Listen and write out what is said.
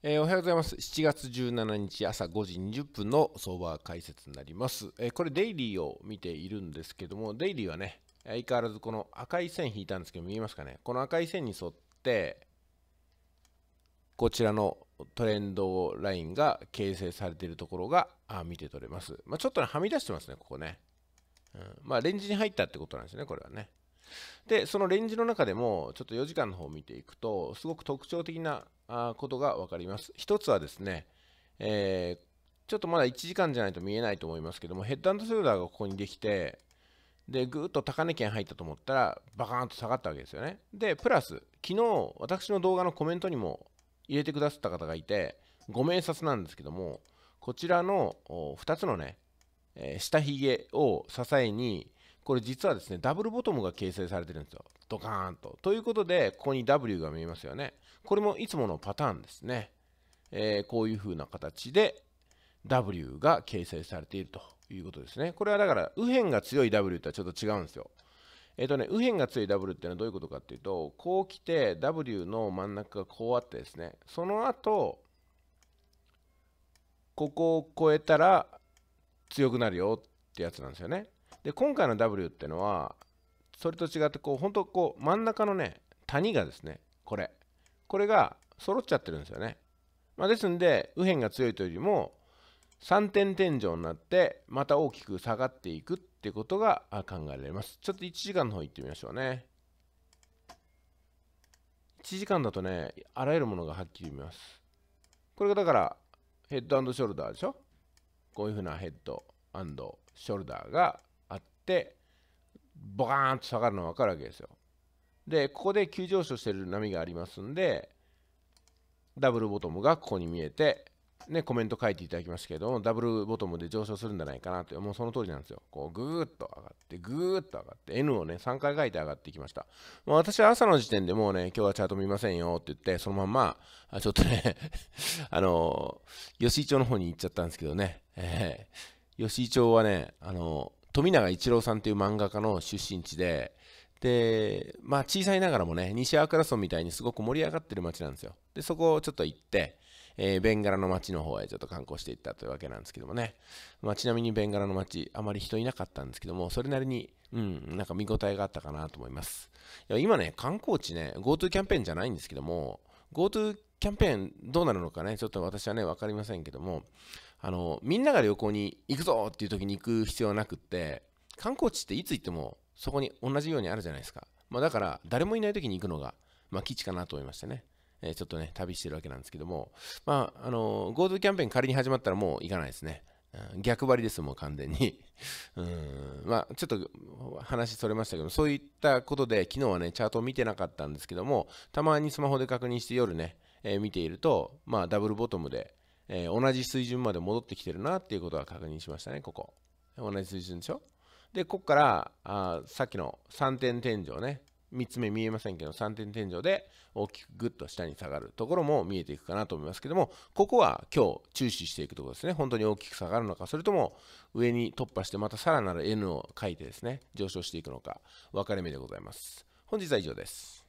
えー、おはようございます。7月17日朝5時20分の相場解説になります。えー、これ、デイリーを見ているんですけども、デイリーはね、相変わらずこの赤い線引いたんですけど、見えますかね。この赤い線に沿って、こちらのトレンドラインが形成されているところがあ見て取れます。まあ、ちょっとね、はみ出してますね、ここね。うん、まあ、レンジに入ったってことなんですね、これはね。で、そのレンジの中でも、ちょっと4時間の方を見ていくと、すごく特徴的なことが分かります。一つはですね、えー、ちょっとまだ1時間じゃないと見えないと思いますけども、ヘッドショルダーがここにできて、で、ぐーっと高値圏入ったと思ったら、バカーンと下がったわけですよね。で、プラス、昨日、私の動画のコメントにも入れてくださった方がいて、ご明察なんですけども、こちらの2つのね、えー、下髭を支えに、これ実はですね、ダブルボトムが形成されてるんですよ。ドカーンと。ということで、ここに W が見えますよね。これもいつものパターンですね。えー、こういう風な形で W が形成されているということですね。これはだから、右辺が強い W とはちょっと違うんですよ。えっ、ー、とね、右辺が強い W っていうのはどういうことかっていうと、こう来て W の真ん中がこうあってですね、その後、ここを超えたら強くなるよってやつなんですよね。で、今回の W ってのは、それと違ってこう本当こう真ん中のね谷がですねこれこれが揃っちゃってるんですよね、まあ、ですんで右辺が強いというよりも3点天井になってまた大きく下がっていくってことが考えられますちょっと1時間の方行ってみましょうね1時間だとねあらゆるものがはっきり見ますこれがだからヘッドショルダーでしょこういうふうなヘッドショルダーがあってボカーンと下がるのが分かるわけですよ。で、ここで急上昇してる波がありますんで、ダブルボトムがここに見えて、ね、コメント書いていただきましたけども、ダブルボトムで上昇するんじゃないかなとて、もうその通りなんですよ。こう、ぐーっと上がって、ぐーっと上がって、N をね、3回書いて上がっていきました。もう私は朝の時点でもうね、今日はチャート見ませんよって言って、そのまんま、あちょっとね あの吉井町の方に行っちゃったんですけどね、えー、吉井町はね、あの富永一郎さんという漫画家の出身地で、で、まあ、小さいながらもね、西アクラソンみたいにすごく盛り上がってる街なんですよ。で、そこをちょっと行って、えー、ベンガラの街の方へちょっと観光していったというわけなんですけどもね、まあ、ちなみにベンガラの街、あまり人いなかったんですけども、それなりに、うん、なんか見応えがあったかなと思います。いや今ね、観光地ね、GoTo キャンペーンじゃないんですけども、GoTo キャンペーンどうなるのかね、ちょっと私はね、分かりませんけども、あのみんなが旅行に行くぞっていう時に行く必要はなくって観光地っていつ行ってもそこに同じようにあるじゃないですか、まあ、だから誰もいない時に行くのが、まあ、基地かなと思いましてね、えー、ちょっとね旅してるわけなんですけども、まあ、あの GoTo キャンペーン仮に始まったらもう行かないですね逆張りですもう完全に うんまあちょっと話それましたけどそういったことで昨日はねチャートを見てなかったんですけどもたまにスマホで確認して夜ね、えー、見ているとまあダブルボトムでえー、同じ水準まで戻ってきてるなっていうことは確認しましたね、ここ。同じ水準でしょで、ここから、あさっきの3点天井ね、3つ目見えませんけど、3点天井で大きくぐっと下に下がるところも見えていくかなと思いますけども、ここは今日注視していくところですね。本当に大きく下がるのか、それとも上に突破してまたさらなる N を書いてですね、上昇していくのか、分かれ目でございます。本日は以上です。